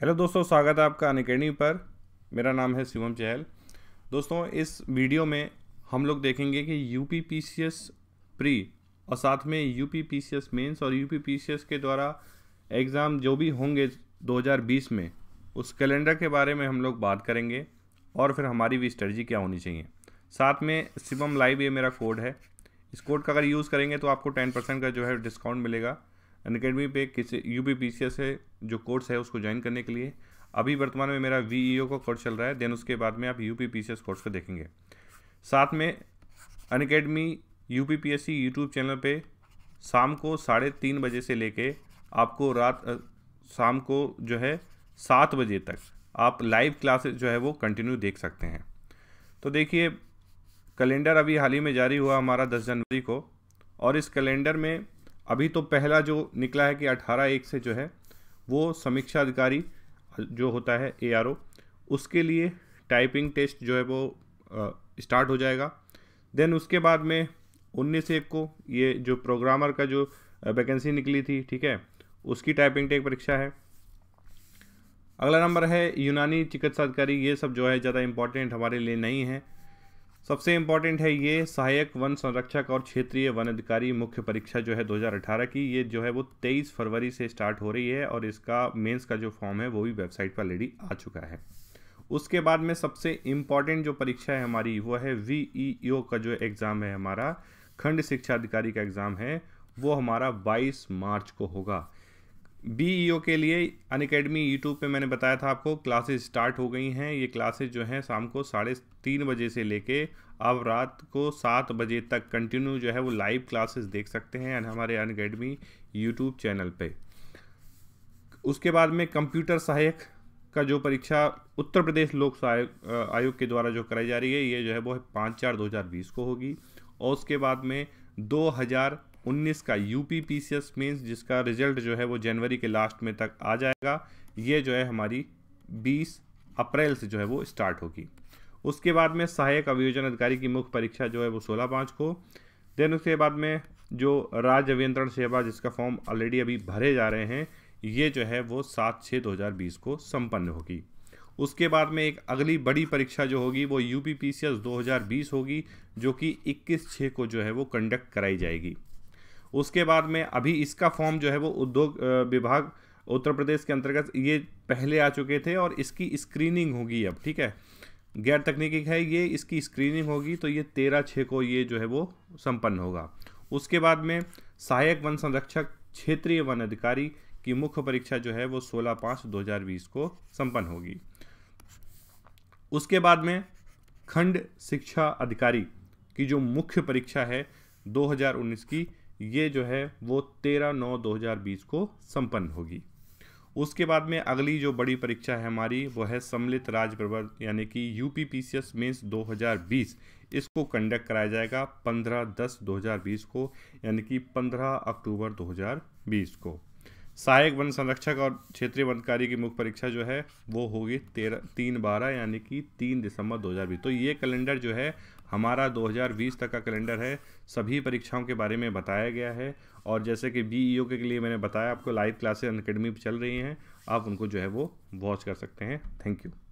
hello दोस्तों स्वागत है आपका अनकेडमी पर मेरा नाम है शिवम चहल दोस्तों इस वीडियो में हम लोग देखेंगे कि U P P C S pre और साथ में U P P C S mains और U P P C S के द्वारा एग्ज़ाम जो भी होंगे 2020 में उस कैलेंडर के बारे में हम लोग बात करेंगे और फिर हमारी भी स्ट्रेटजी क्या होनी चाहिए साथ में शिवम लाइव ये मेरा कोड है इस कोड का अगर यूज़ करेंगे तो आपको टेन परसेंट का जो है डिस्काउंट मिलेगा अन अकेडमी पे किसी U P P C S है जो कोर्स है उसको ज्वाइन करने के लिए अभी वर्तमान में मेरा वी ई ओ का कोर्स चल रहा है देन उसके बाद में आप U P P C S course को देखेंगे साथ में Unacademy U P P S C YouTube channel पे शाम को साढ़े तीन बजे से लेके आपको रात शाम को जो है सात बजे तक आप लाइव क्लासेस जो है वो कंटिन्यू देख सकते हैं तो देखिए कैलेंडर अभी हाल ही में जारी हुआ हमारा दस जनवरी को और इस कैलेंडर में अभी तो पहला जो निकला है कि अठारह एक से जो है वो समीक्षा अधिकारी जो होता है ए उसके लिए टाइपिंग टेस्ट जो है वो स्टार्ट हो जाएगा देन उसके बाद में उन्नीस एक को ये जो प्रोग्रामर का जो वैकेंसी निकली थी ठीक है उसकी टाइपिंग टेक परीक्षा है अगला नंबर है यूनानी चिकित्सा अधिकारी ये सब जो है ज़्यादा इंपॉर्टेंट हमारे लिए नहीं है सबसे इम्पोर्टेंट है ये सहायक वन संरक्षक और क्षेत्रीय वन अधिकारी मुख्य परीक्षा जो है 2018 की ये जो है वो 23 फरवरी से स्टार्ट हो रही है और इसका मेंस का जो फॉर्म है वो भी वेबसाइट पर ऑलरेडी आ चुका है उसके बाद में सबसे इम्पॉर्टेंट जो परीक्षा है हमारी वो है वी ई ओ का जो एग्ज़ाम है हमारा खंड शिक्षा अधिकारी का एग्ज़ाम है वो हमारा 22 मार्च को होगा बीईओ e के लिए अन अकेडमी यूट्यूब पर मैंने बताया था आपको क्लासेज स्टार्ट हो गई हैं ये क्लासेज जो हैं शाम को साढ़े तीन बजे से लेके अब रात को सात बजे तक कंटिन्यू जो है वो लाइव क्लासेस देख सकते हैं हमारे अन अकेडमी यूट्यूब चैनल पे उसके बाद में कंप्यूटर सहायक का जो परीक्षा उत्तर प्रदेश लोक सहायक आयोग के द्वारा जो कराई जा रही है ये जो है वो पाँच चार दो हज़ार बीस को होगी और उसके बाद में दो हज़ार 2019 का U P P C S means जिसका रिजल्ट जो है वो जनवरी के लास्ट में तक आ जाएगा ये जो है हमारी 20 अप्रैल से जो है वो स्टार्ट होगी उसके बाद में सहायक अभियोजन अधिकारी की मुख्य परीक्षा जो है वो सोलह पाँच को देन उसके बाद में जो राज्य अभियंत्रण सेवा जिसका फॉर्म ऑलरेडी अभी भरे जा रहे हैं ये जो है वो सात छः दो हज़ार बीस को सम्पन्न होगी उसके बाद में एक अगली बड़ी परीक्षा जो होगी वो U P P C S दो हज़ार बीस होगी जो कि इक्कीस छः को जो है वो कंडक्ट कराई जाएगी उसके बाद में अभी इसका फॉर्म जो है वो उद्योग विभाग उत्तर प्रदेश के अंतर्गत ये पहले आ चुके थे और इसकी स्क्रीनिंग होगी अब ठीक है गैर तकनीकी है ये इसकी स्क्रीनिंग होगी तो ये तेरह छः को ये जो है वो संपन्न होगा उसके बाद में सहायक वन संरक्षक क्षेत्रीय वन अधिकारी की मुख्य परीक्षा जो है वो सोलह पाँच दो हज़ार बीस को संपन्न होगी उसके बाद में खंड शिक्षा अधिकारी की जो मुख्य परीक्षा है 2019 की ये जो है वो तेरह नौ दो हज़ार बीस को संपन्न होगी उसके बाद में अगली जो बड़ी परीक्षा है हमारी वो है सम्मिलित राज्य प्रवर्त यानी कि U P P C S means दो हज़ार बीस इसको कंडक्ट कराया जाएगा पंद्रह दस दो हज़ार बीस को यानी कि पंद्रह अक्टूबर दो हज़ार बीस को सहायक वन संरक्षक और क्षेत्रीय वनकारी की मुख्य परीक्षा जो है वो होगी तेरह तीन बारह यानी कि तीन दिसंबर दो हज़ार बीस तो ये कैलेंडर जो है हमारा 2020 तक का कैलेंडर है सभी परीक्षाओं के बारे में बताया गया है और जैसे कि बी e के लिए मैंने बताया आपको लाइव क्लासेस अकेडमी चल रही हैं आप उनको जो है वो वॉच कर सकते हैं थैंक यू